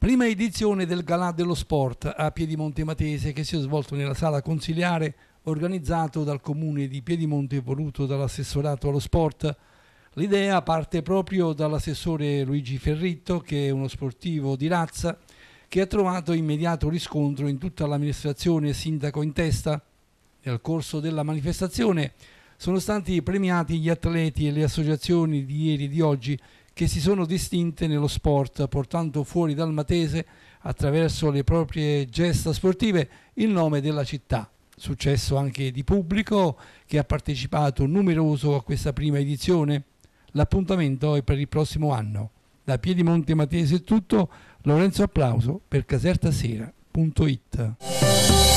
prima edizione del Galà dello Sport a Piedimonte Matese che si è svolto nella sala consiliare organizzato dal comune di Piedimonte e voluto dall'assessorato allo sport. L'idea parte proprio dall'assessore Luigi Ferritto che è uno sportivo di razza che ha trovato immediato riscontro in tutta l'amministrazione sindaco in testa. Nel corso della manifestazione sono stati premiati gli atleti e le associazioni di ieri e di oggi che si sono distinte nello sport, portando fuori dal Matese, attraverso le proprie gesta sportive, il nome della città. Successo anche di pubblico che ha partecipato numeroso a questa prima edizione. L'appuntamento è per il prossimo anno. Da Piedimonte Matese è tutto. Lorenzo Applauso per casertasera.it.